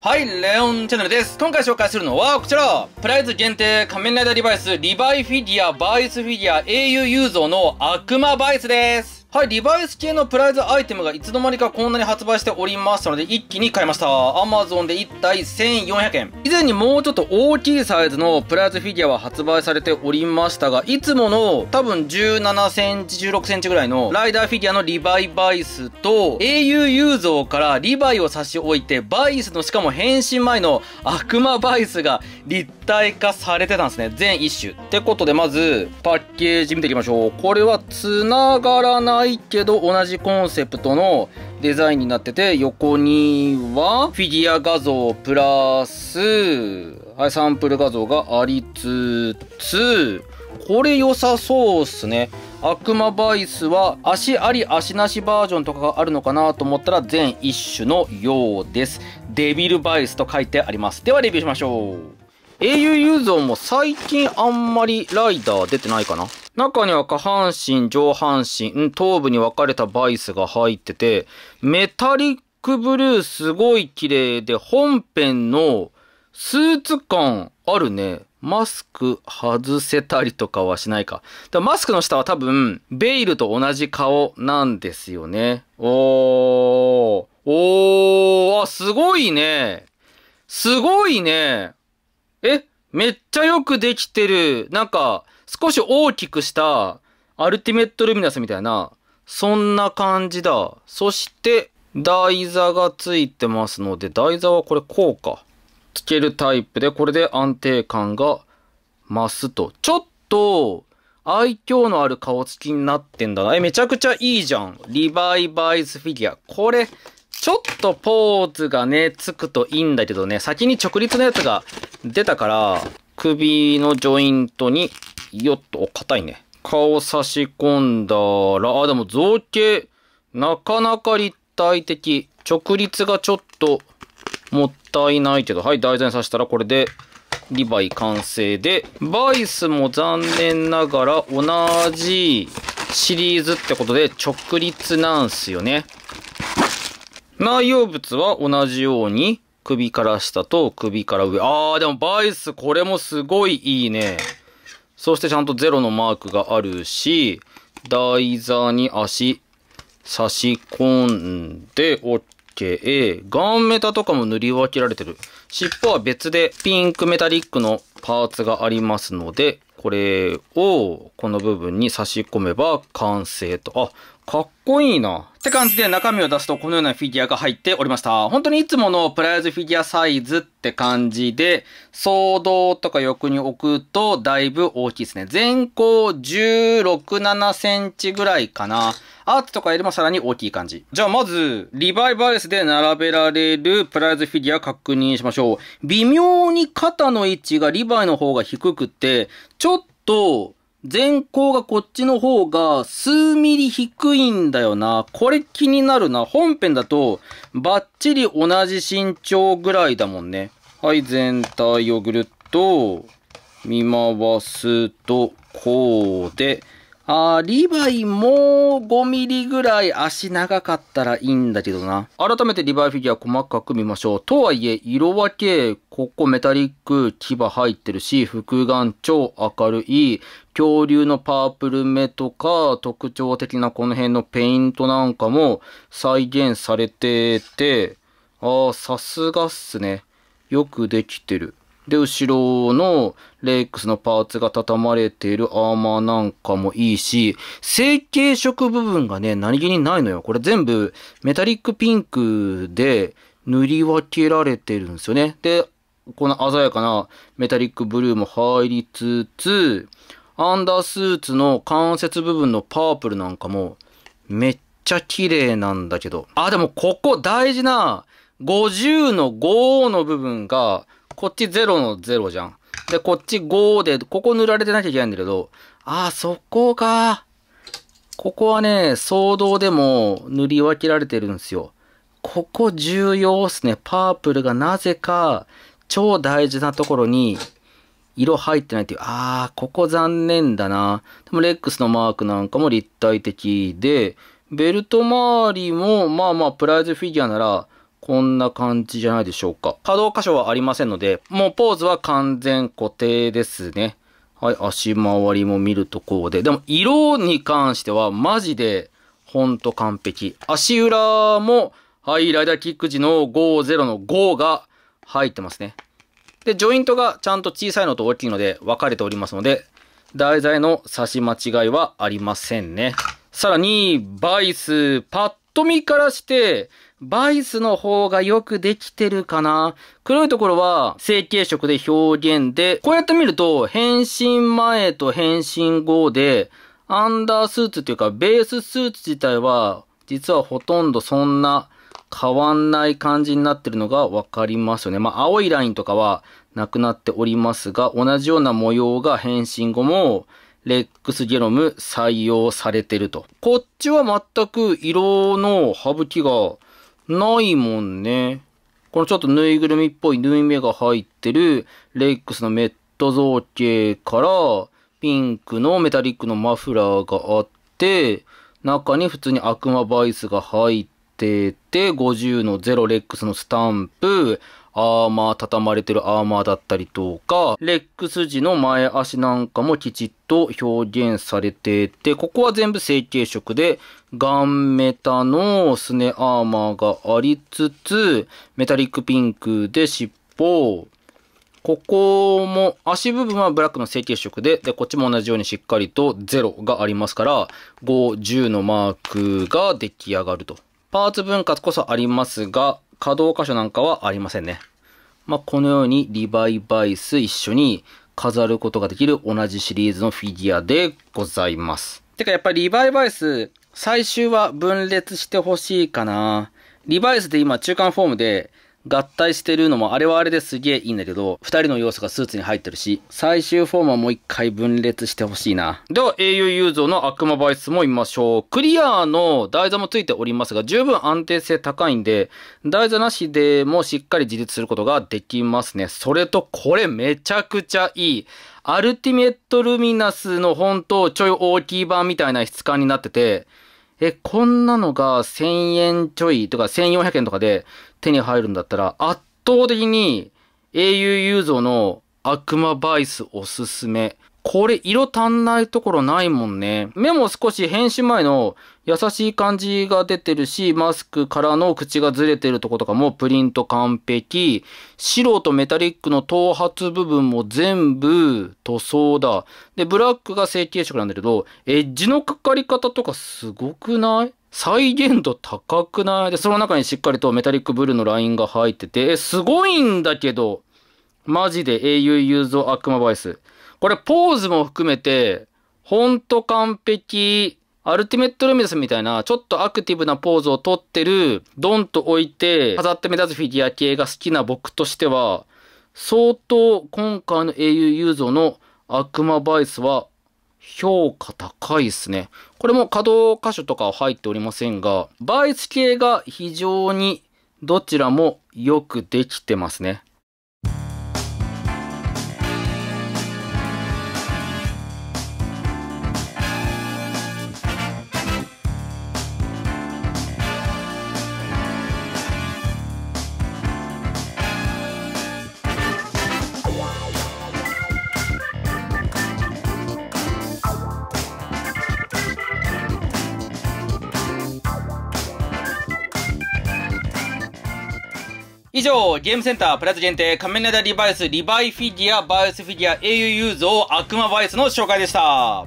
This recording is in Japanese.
はい、レオンチャンネルです。今回紹介するのはこちらプライズ限定仮面ライダーリバイスリバイフィギュアバイスフィギュア英雄雄像の悪魔バイスです。はい、リバイス系のプライズアイテムがいつの間にかこんなに発売しておりましたので、一気に買いました。Amazon で1体1400円。以前にもうちょっと大きいサイズのプライズフィギュアは発売されておりましたが、いつもの多分17センチ、16センチぐらいのライダーフィギュアのリバイバイスと、英雄雄像からリバイを差し置いて、バイスのしかも変身前の悪魔バイスが立体化されてたんですね。全1種。ってことで、まず、パッケージ見ていきましょう。これは繋がらないいけど同じコンセプトのデザインになってて、横にはフィギュア画像プラス、はい、サンプル画像がありつつ、これ良さそうっすね。悪魔バイスは足あり足なしバージョンとかがあるのかなと思ったら全1種のようです。デビルバイスと書いてあります。ではレビューしましょう。au ユーゾーも最近あんまりライダー出てないかな中には下半身、上半身、頭部に分かれたバイスが入ってて、メタリックブルーすごい綺麗で、本編のスーツ感あるね。マスク外せたりとかはしないか。だマスクの下は多分、ベイルと同じ顔なんですよね。おー。おー、あ、すごいね。すごいね。え、めっちゃよくできてる。なんか、少し大きくしたアルティメットルミナスみたいな、そんな感じだ。そして、台座がついてますので、台座はこれこうか。つけるタイプで、これで安定感が増すと。ちょっと、愛嬌のある顔つきになってんだな。え、めちゃくちゃいいじゃん。リバイバイズフィギュア。これ、ちょっとポーズがね、つくといいんだけどね、先に直立のやつが出たから、首のジョイントによっと、硬いね。顔差し込んだら、あ、でも造形、なかなか立体的。直立がちょっと、もったいないけど。はい、台座に刺したらこれで、リヴァイ完成で、バイスも残念ながら同じシリーズってことで直立なんすよね。内容物は同じように首から下と首から上。あー、でもバイスこれもすごいいいね。そしてちゃんとゼロのマークがあるし、台座に足差し込んで OK。ガンメタとかも塗り分けられてる。尻尾は別でピンクメタリックのパーツがありますので、これをこの部分に差し込めば完成と。あ、かっこいいな。って感じで中身を出すとこのようなフィギュアが入っておりました。本当にいつものプライアズフィギュアサイズって感じで、騒動とか横に置くとだいぶ大きいですね。全高16、7センチぐらいかな。アーツとかよりもさらに大きい感じ。じゃあまず、リバイバレスで並べられるプライズフィギュア確認しましょう。微妙に肩の位置がリバイの方が低くて、ちょっと、前高がこっちの方が数ミリ低いんだよな。これ気になるな。本編だとバッチリ同じ身長ぐらいだもんね。はい、全体をぐるっと見回すと、こうで、あリヴァイも5ミリぐらい足長かったらいいんだけどな。改めてリヴァイフィギュア細かく見ましょう。とはいえ、色分け、ここメタリック、牙入ってるし、複眼超明るい、恐竜のパープル目とか、特徴的なこの辺のペイントなんかも再現されてて、ああ、さすがっすね。よくできてる。で、後ろのレイクスのパーツが畳まれているアーマーなんかもいいし、成形色部分がね、何気にないのよ。これ全部メタリックピンクで塗り分けられてるんですよね。で、この鮮やかなメタリックブルーも入りつつ、アンダースーツの関節部分のパープルなんかもめっちゃ綺麗なんだけど。あ、でもここ大事な50の5の部分がこっち0の0じゃん。で、こっち5で、ここ塗られてなきゃいけないんだけど、ああ、そこか。ここはね、騒動でも塗り分けられてるんですよ。ここ重要っすね。パープルがなぜか超大事なところに色入ってないっていう。ああ、ここ残念だな。でもレックスのマークなんかも立体的で、ベルト周りもまあまあプライズフィギュアならこんな感じじゃないでしょうか。可動箇所はありませんので、もうポーズは完全固定ですね。はい、足回りも見るとこうで。でも、色に関してはマジで、ほんと完璧。足裏も、はい、ライダーキック時の50の5が入ってますね。で、ジョイントがちゃんと小さいのと大きいので分かれておりますので、題材の差し間違いはありませんね。さらに、バイス、パッと見からして、バイスの方がよくできてるかな黒いところは成形色で表現で、こうやって見ると変身前と変身後で、アンダースーツというかベーススーツ自体は実はほとんどそんな変わんない感じになってるのがわかりますよね。まあ青いラインとかはなくなっておりますが、同じような模様が変身後もレックスゲノム採用されてると。こっちは全く色の省きがないもんね。このちょっとぬいぐるみっぽい縫い目が入ってるレックスのメット造形からピンクのメタリックのマフラーがあって、中に普通に悪魔バイスが入ってて、50の0レックスのスタンプ、アーマー、畳まれてるアーマーだったりとか、レックス時の前足なんかもきちっと表現されてて、ここは全部成型色で、ガンメタのスネアーマーがありつつ、メタリックピンクで尻尾、ここも足部分はブラックの成型色で、で、こっちも同じようにしっかりと0がありますから、5、10のマークが出来上がると。パーツ分割こそありますが、可動箇所なんかはありませんね。まあ、このようにリバイバイス一緒に飾ることができる同じシリーズのフィギュアでございます。てかやっぱりリバイバイス、最終は分裂してほしいかな。リバイスで今中間フォームで合体してるのも、あれはあれですげえいいんだけど、二人の要素がスーツに入ってるし、最終フォームはもう一回分裂してほしいな。では、英雄雄像の悪魔バイスも見ましょう。クリアの台座もついておりますが、十分安定性高いんで、台座なしでもしっかり自立することができますね。それと、これめちゃくちゃいい。アルティメットルミナスの本とちょい大きい版みたいな質感になってて、え、こんなのが1000円ちょいとか1400円とかで手に入るんだったら、圧倒的に au ユーゾの悪魔バイスおすすめこれ色足んないところないもんね。目も少し変身前の優しい感じが出てるし、マスクからの口がずれてるとことかもプリント完璧。白とメタリックの頭髪部分も全部塗装だ。で、ブラックが成形色なんだけど、エッジのかかり方とかすごくない再現度高くないで、その中にしっかりとメタリックブルーのラインが入ってて、え、すごいんだけど、マジで英雄ー造悪魔バイス。これポーズも含めて、ほんと完璧、アルティメットルミダスみたいな、ちょっとアクティブなポーズをとってる、ドンと置いて、飾って目立つフィギュア系が好きな僕としては、相当今回の英雄雄像の悪魔バイスは評価高いですね。これも稼働箇所とかは入っておりませんが、バイス系が非常にどちらもよくできてますね。以上、ゲームセンタープラス限定仮面ライダーリバイスリバイフィギュアバイスフィギュア英雄ユーゾー悪魔バイスの紹介でした。